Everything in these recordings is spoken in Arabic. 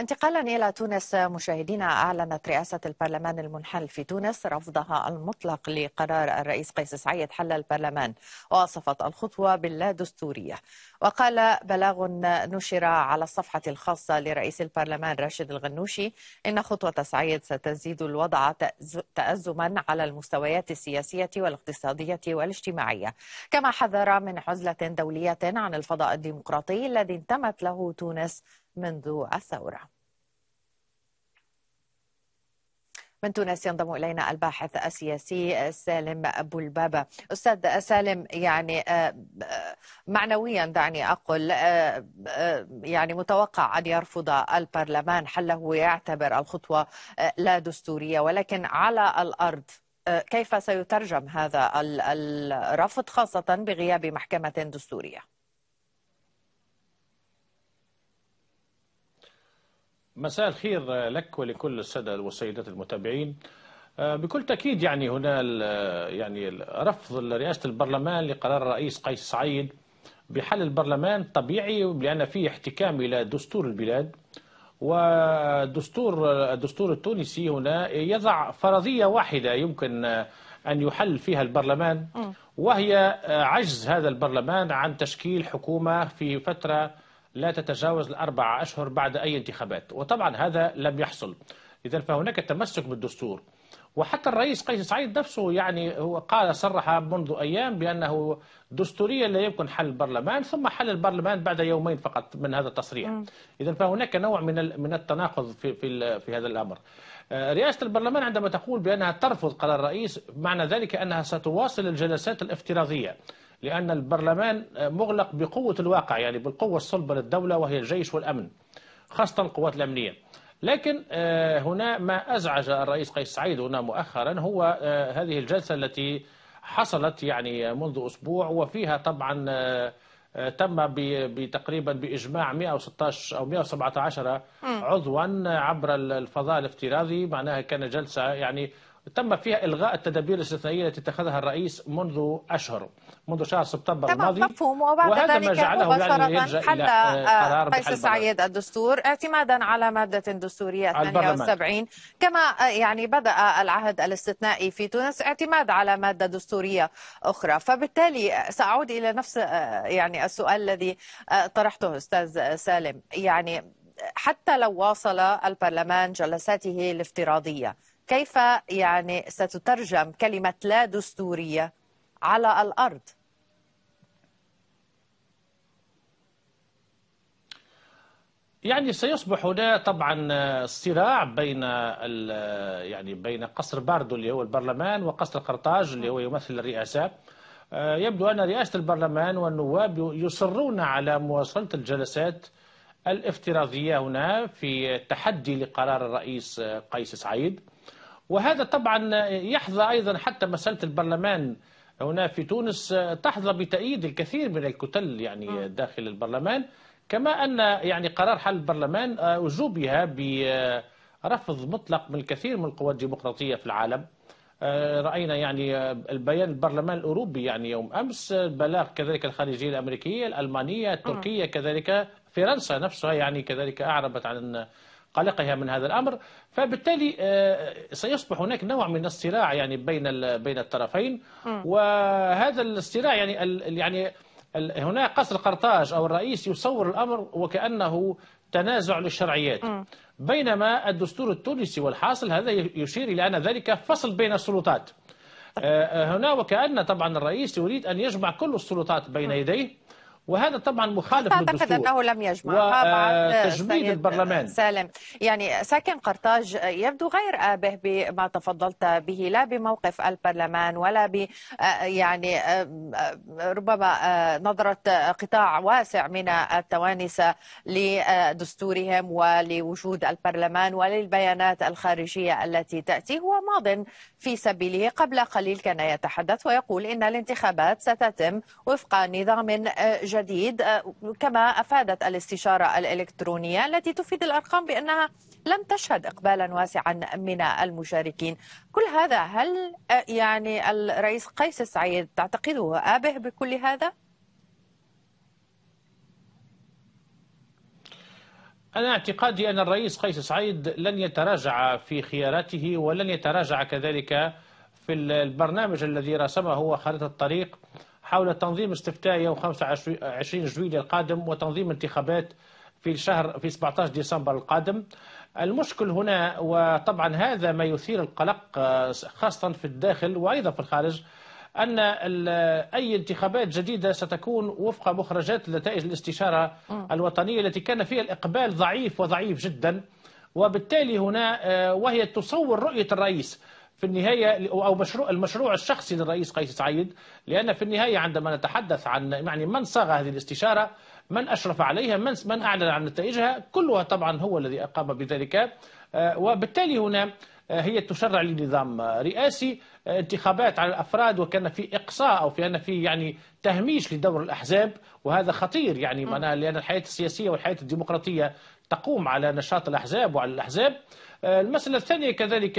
انتقالا إلى تونس مشاهدينا أعلنت رئاسة البرلمان المنحل في تونس رفضها المطلق لقرار الرئيس قيس سعيد حل البرلمان ووصفت الخطوة باللا دستورية وقال بلاغ نشر على الصفحة الخاصة لرئيس البرلمان راشد الغنوشي إن خطوة سعيد ستزيد الوضع تأزما على المستويات السياسية والاقتصادية والاجتماعية كما حذر من عزلة دولية عن الفضاء الديمقراطي الذي انتمت له تونس منذ الثوره من تونس ينضم الينا الباحث السياسي سالم ابو البابا استاذ سالم يعني آه، آه، معنويا دعني أقول آه، يعني متوقع ان يرفض البرلمان حله ويعتبر الخطوه لا دستوريه ولكن على الارض كيف سيترجم هذا الرفض خاصه بغياب محكمه دستوريه مساء الخير لك ولكل السادة والسيدات المتابعين آه، بكل تأكيد يعني هنا آه، يعني رفض رئاسة البرلمان لقرار الرئيس قيس سعيد بحل البرلمان طبيعي لأن فيه احتكام إلى دستور البلاد ودستور آه، الدستور التونسي هنا يضع فرضية واحدة يمكن أن يحل فيها البرلمان وهي عجز هذا البرلمان عن تشكيل حكومة في فترة لا تتجاوز الأربعة أشهر بعد أي انتخابات وطبعا هذا لم يحصل إذا فهناك تمسك بالدستور وحتى الرئيس قيس سعيد نفسه يعني هو قال صرح منذ أيام بأنه دستوريا لا يمكن حل البرلمان ثم حل البرلمان بعد يومين فقط من هذا التصريح إذا فهناك نوع من من التناقض في في, في هذا الأمر آه، رئاسة البرلمان عندما تقول بأنها ترفض قرار الرئيس معنى ذلك أنها ستواصل الجلسات الافتراضية لأن البرلمان مغلق بقوة الواقع يعني بالقوة الصلبة للدولة وهي الجيش والأمن خاصة القوات الأمنية لكن آه، هنا ما أزعج الرئيس قيس سعيد هنا مؤخرا هو آه، هذه الجلسة التي حصلت يعني منذ أسبوع وفيها طبعا آه، تم بتقريبا باجماع 116 او 117 عضوا عبر الفضاء الافتراضي معناها كان جلسه يعني تم فيها الغاء التدابير الاستثنائيه التي اتخذها الرئيس منذ اشهر منذ شهر سبتمبر الماضي مفهوم وبعد وهذا ذلك ما جعله يعني مباشره يعني حل آه، آه، قيس سعيد الدستور اعتمادا على ماده دستوريه 78 كما آه، يعني بدا العهد الاستثنائي في تونس اعتماد على ماده دستوريه اخرى فبالتالي ساعود الى نفس يعني السؤال الذي طرحته استاذ سالم يعني حتى لو واصل البرلمان جلساته الافتراضيه كيف يعني ستترجم كلمة لا دستورية على الأرض؟ يعني سيصبح هنا طبعا صراع بين يعني بين قصر باردو اللي هو البرلمان وقصر قرطاج اللي هو يمثل الرئاسه آه، يبدو ان رئاسه البرلمان والنواب يصرون على مواصله الجلسات الافتراضيه هنا في تحدي لقرار الرئيس قيس سعيد وهذا طبعا يحظى أيضا حتى مسألة البرلمان هنا في تونس تحظى بتأييد الكثير من الكتل يعني داخل البرلمان كما أن يعني قرار حل البرلمان أزوبها برفض مطلق من الكثير من القوى الديمقراطية في العالم آه، رأينا يعني البيان البرلمان الأوروبي يعني يوم أمس بلاغ كذلك الخارجية الأمريكية الألمانية التركية كذلك فرنسا نفسها يعني كذلك أعربت عن قلقها من هذا الأمر فبالتالي آه، سيصبح هناك نوع من الصراع يعني بين بين الطرفين وهذا الصراع يعني يعني هنا قصر قرطاج أو الرئيس يصور الأمر وكأنه تنازع للشرعيات بينما الدستور التونسي والحاصل هذا يشير إلى أن ذلك فصل بين السلطات آه، آه، هنا وكأن طبعا الرئيس يريد أن يجمع كل السلطات بين يديه وهذا طبعا مخالف للدستور أعتقد أنه لم يجمع آه، تجميد البرلمان سالم يعني ساكن قرطاج يبدو غير آبه بما تفضلت به لا بموقف البرلمان ولا ب آه، يعني آه، ربما نظرة قطاع واسع من التوانسة لدستورهم ولوجود البرلمان وللبيانات الخارجية التي تأتي هو ماض في سبيله قبل قليل كان يتحدث ويقول إن الانتخابات ستتم وفق نظام جديد جديد آه، كما أفادت الاستشارة الإلكترونية التي تفيد الأرقام بأنها لم تشهد إقبالا واسعا من المشاركين كل هذا هل آه، يعني الرئيس قيس سعيد تعتقده آبه بكل هذا؟ أنا اعتقادي أن الرئيس قيس سعيد لن يتراجع في خياراته ولن يتراجع كذلك في البرنامج الذي رسمه هو خريطة الطريق حول تنظيم استفتاء يوم 25 جويلية القادم وتنظيم انتخابات في الشهر في 17 ديسمبر القادم المشكل هنا وطبعا هذا ما يثير القلق آه، خاصة في الداخل وأيضا في الخارج أن أي انتخابات جديدة ستكون وفق مخرجات نتائج الاستشارة الوطنية التي كان فيها الإقبال ضعيف وضعيف جدا وبالتالي هنا آه، وهي تصور رؤية الرئيس في النهاية أو مشروع المشروع الشخصي للرئيس قيس سعيد لأن في النهاية عندما نتحدث عن يعني من صاغ هذه الاستشارة من أشرف عليها من من أعلن عن نتائجها كلها طبعا هو الذي قام بذلك آه، وبالتالي هنا آه، هي تشرع لنظام رئاسي آه، انتخابات على الافراد وكان في اقصاء او في ان في يعني تهميش لدور الاحزاب وهذا خطير يعني معناها لان الحياه السياسيه والحياه الديمقراطيه تقوم على نشاط الاحزاب وعلى الاحزاب المساله الثانيه كذلك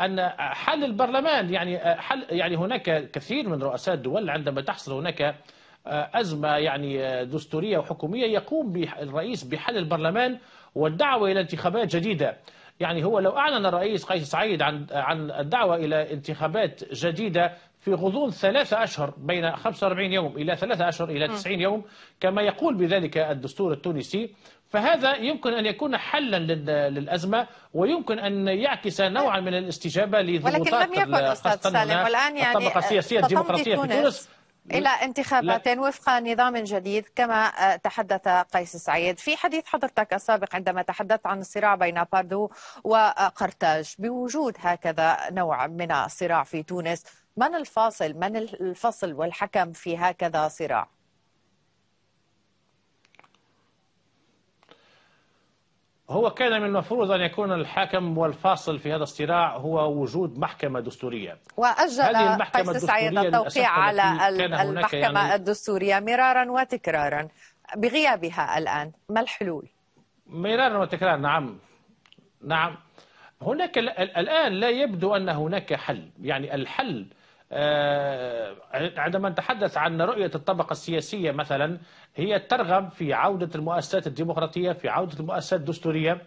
ان حل البرلمان يعني آه، حل يعني هناك كثير من رؤساء الدول عندما تحصل هناك آه، ازمه يعني آه، دستوريه وحكوميه يقوم الرئيس بحل البرلمان والدعوه الى انتخابات جديده. يعني هو لو اعلن الرئيس قيس سعيد عن عن الدعوه الى انتخابات جديده في غضون ثلاثة أشهر بين 45 يوم إلى ثلاثة أشهر إلى 90 يوم كما يقول بذلك الدستور التونسي فهذا يمكن أن يكون حلا للأزمة ويمكن أن يعكس نوعا من الاستجابة لضغوطات ولكن لم يكن أستاذ سالم والآن يعني الطبقة السياسية الديمقراطية في تونس إلى انتخابات وفق نظام جديد كما آه، تحدث قيس سعيد في حديث حضرتك السابق عندما تحدثت عن الصراع بين باردو وقرطاج بوجود هكذا نوع من الصراع في تونس من الفاصل من الفصل والحكم في هكذا صراع هو كان من المفروض أن يكون الحاكم والفاصل في هذا الصراع هو وجود محكمة دستورية وأجل المحكمة قيس سعيد التوقيع على يعني المحكمة يعني الدستورية مرارا وتكرارا بغيابها الآن ما الحلول؟ مرارا وتكرارا نعم نعم هناك الآن لا يبدو أن هناك حل يعني الحل آه، عندما نتحدث عن رؤية الطبقة السياسية مثلا هي ترغب في عودة المؤسسات الديمقراطية في عودة المؤسسات الدستورية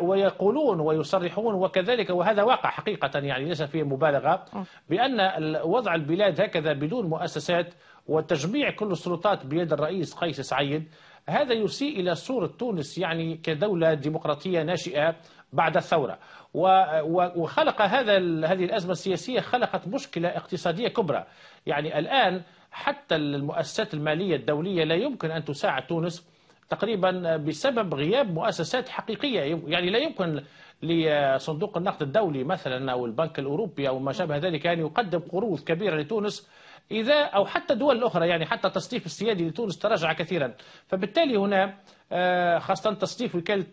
ويقولون ويصرحون وكذلك وهذا واقع حقيقة يعني ليس فيه مبالغة أه. بأن وضع البلاد هكذا بدون مؤسسات وتجميع كل السلطات بيد الرئيس قيس سعيد هذا يسيء إلى صورة تونس يعني كدولة ديمقراطية ناشئة بعد الثورة وخلق هذا هذه الأزمة السياسية خلقت مشكلة اقتصادية كبرى يعني الآن حتى المؤسسات المالية الدولية لا يمكن أن تساعد تونس تقريبا بسبب غياب مؤسسات حقيقية يعني لا يمكن لصندوق النقد الدولي مثلا أو البنك الأوروبي أو ما شابه ذلك أن يعني يقدم قروض كبيرة لتونس إذا أو حتى دول أخرى يعني حتى تصنيف السيادي لتونس تراجع كثيرا فبالتالي هنا آه، خاصة تصنيف وكالة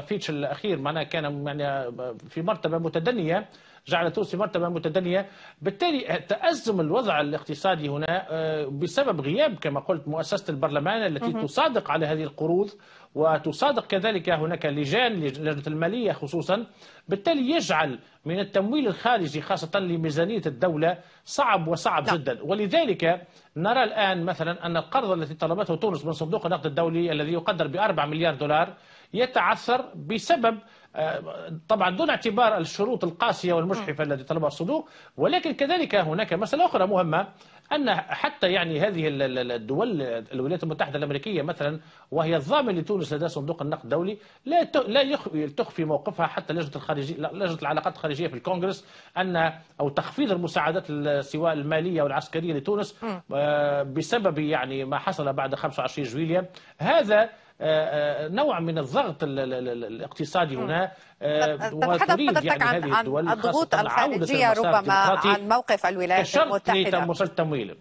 فيتش الأخير معناها كان يعني في مرتبة متدنية جعل تونس مرتبة متدنية بالتالي آه، تأزم الوضع الاقتصادي هنا آه، بسبب غياب كما قلت مؤسسة البرلمان التي تصادق على هذه القروض وتصادق كذلك هناك لجان لجنة المالية خصوصا بالتالي يجعل من التمويل الخارجي خاصة لميزانية الدولة صعب وصعب لا. نعم. جدا ولذلك نرى الآن مثلا أن القرض التي طلبته تونس من صندوق النقد الدولي الذي يقدر ب 4 مليار دولار يتعثر بسبب آه، طبعا دون اعتبار الشروط القاسيه والمجحفه التي طلبها الصندوق ولكن كذلك هناك مساله اخرى مهمه ان حتى يعني هذه الدول الولايات المتحده الامريكيه مثلا وهي الضامن لتونس لدى صندوق النقد الدولي لا لا تخفي موقفها حتى لجنه الخارجيه لجنه العلاقات الخارجيه في الكونغرس ان او تخفيض المساعدات سواء الماليه والعسكريه لتونس آه، بسبب يعني ما حصل بعد 25 جويليا هذا آه، آه، نوع من الضغط الاقتصادي هنا آه، وتريد يعني عن هذه الدول الضغوط الخارجية ربما عن موقف الولايات المتحدة تمويله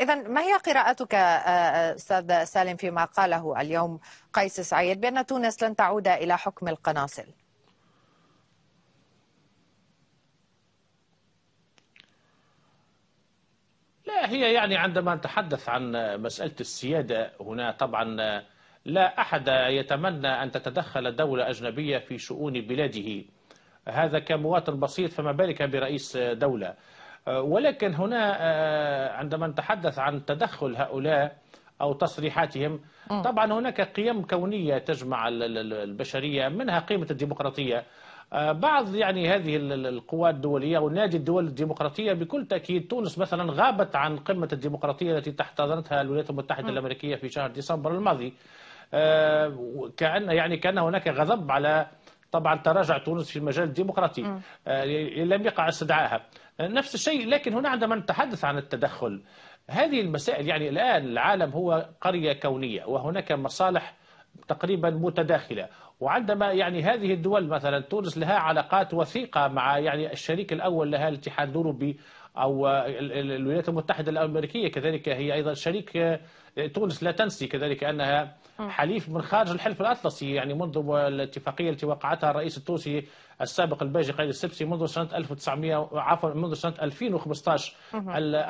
إذا ما هي قراءتك أستاذ سالم فيما قاله اليوم قيس سعيد بأن تونس لن تعود إلى حكم القناصل لا هي يعني عندما نتحدث عن مسألة السيادة هنا طبعا لا أحد يتمنى أن تتدخل دولة أجنبية في شؤون بلاده هذا كمواطن بسيط فما بالك برئيس دولة ولكن هنا آه، عندما نتحدث عن تدخل هؤلاء أو تصريحاتهم طبعا هناك قيم كونية تجمع البشرية منها قيمة الديمقراطية آه، بعض يعني هذه القوات الدولية ونادي الدول الديمقراطية بكل تأكيد تونس مثلا غابت عن قمة الديمقراطية التي تحتضنتها الولايات المتحدة الأمريكية في شهر ديسمبر الماضي آه، كأن يعني كان هناك غضب على طبعا تراجع تونس في المجال الديمقراطي آه، لم يقع استدعائها آه، نفس الشيء لكن هنا عندما نتحدث عن التدخل هذه المسائل يعني الآن العالم هو قرية كونية وهناك مصالح تقريبا متداخلة وعندما يعني هذه الدول مثلا تونس لها علاقات وثيقة مع يعني الشريك الأول لها الاتحاد الأوروبي أو الولايات المتحدة الأمريكية كذلك هي أيضا شريك آه، تونس لا تنسي كذلك أنها آه. حليف من خارج الحلف الأطلسي يعني منذ الاتفاقية التي وقعتها الرئيس التونسي السابق الباجي قيد السبسي منذ سنة 1900 عفوا منذ سنة 2015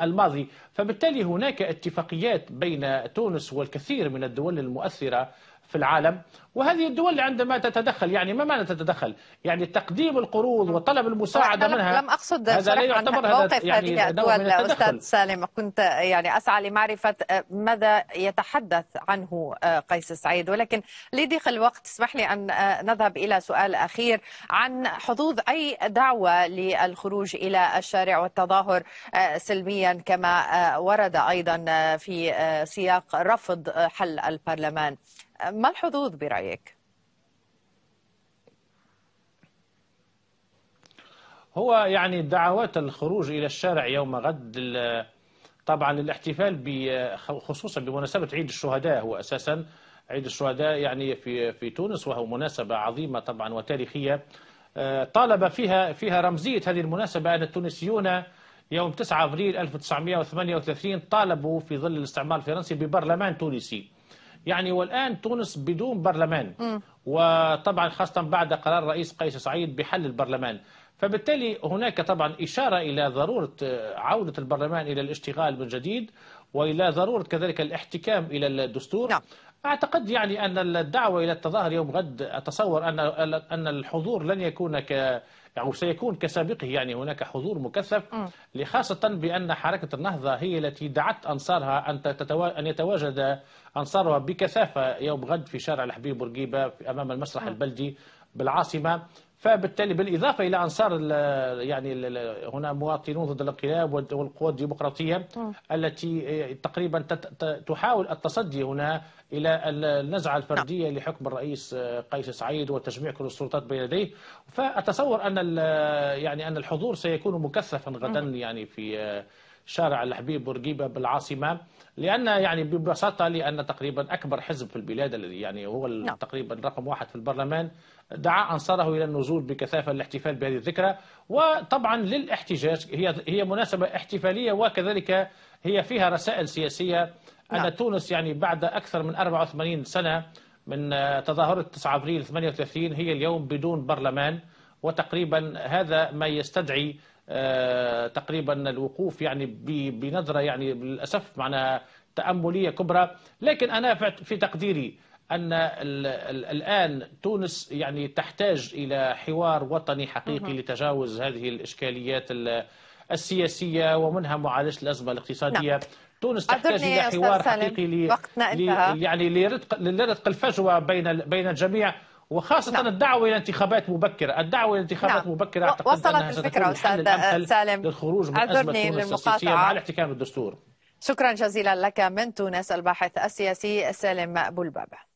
الماضي فبالتالي هناك اتفاقيات بين تونس والكثير من الدول المؤثرة في العالم وهذه الدول عندما تتدخل يعني ما معنى تتدخل يعني تقديم القروض وطلب المساعدة منها لم أقصد هذا لا يعتبر موقف يعني هذه الدول أستاذ سالم كنت يعني أسعى لمعرفة آه، ماذا يتحدث عنه آه، قيس السعيد ولكن لضيق الوقت اسمح لي أن آه، نذهب إلى سؤال أخير عن حظوظ أي دعوة للخروج إلى الشارع والتظاهر سلميا كما ورد أيضا في سياق رفض حل البرلمان ما الحظوظ برأيك؟ هو يعني دعوات الخروج إلى الشارع يوم غد طبعا الاحتفال خصوصا بمناسبة عيد الشهداء هو أساسا عيد الشهداء يعني في في تونس وهو مناسبة عظيمة طبعا وتاريخية آه، طالب فيها فيها رمزية هذه المناسبة أن التونسيون يوم 9 أبريل 1938 طالبوا في ظل الاستعمار الفرنسي ببرلمان تونسي يعني والآن تونس بدون برلمان م. وطبعا خاصة بعد قرار رئيس قيس سعيد بحل البرلمان فبالتالي هناك طبعا إشارة إلى ضرورة آه، عودة البرلمان إلى الاشتغال من جديد وإلى ضرورة كذلك الاحتكام إلى الدستور نعم. أعتقد يعني أن الدعوة إلى التظاهر يوم غد أتصور أن أن الحضور لن يكون ك أو سيكون كسابقه يعني هناك حضور مكثف لخاصة بأن حركة النهضة هي التي دعت أنصارها أن, أن يتواجد أنصارها بكثافة يوم غد في شارع الحبيب بورقيبة أمام المسرح البلدي بالعاصمة فبالتالي بالإضافة إلى أنصار يعني هنا مواطنون ضد الانقلاب والقوى الديمقراطية التي إيه، تقريبا تحاول التصدي هنا إلى النزعة الفردية نعم. لحكم الرئيس آه، قيس سعيد وتجميع كل السلطات بين يديه فأتصور أن يعني أن الحضور سيكون مكثفا غدا يعني في آه، شارع الحبيب بورقيبة بالعاصمة لأن يعني ببساطة لأن تقريبا أكبر حزب في البلاد الذي يعني هو نعم. تقريبا رقم واحد في البرلمان دعا أنصاره إلى النزول بكثافة للاحتفال بهذه الذكرى وطبعا للاحتجاج هي هي مناسبة احتفالية وكذلك هي فيها رسائل سياسية نعم. أن تونس يعني بعد أكثر من 84 سنة من تظاهرة 9 أبريل 38 هي اليوم بدون برلمان وتقريبا هذا ما يستدعي آه، تقريبا الوقوف يعني بنظرة يعني للأسف معناها تأملية كبرى لكن أنا في تقديري أن الآن تونس يعني تحتاج إلى حوار وطني حقيقي لتجاوز هذه الإشكاليات السياسية ومنها معالجة الأزمة الاقتصادية نعم. تونس تحتاج إلى حوار حقيقي ل... ل... يعني لرتق... لرتق الفجوة بين بين الجميع وخاصة نعم. الدعوة إلى انتخابات مبكرة، الدعوة إلى انتخابات نعم. مبكرة أعتقد وصلت أنها الفكرة أستاذ سالم للخروج من أزمة تونس مع الاحتكام بالدستور شكرا جزيلا لك من تونس الباحث السياسي سالم بولبابه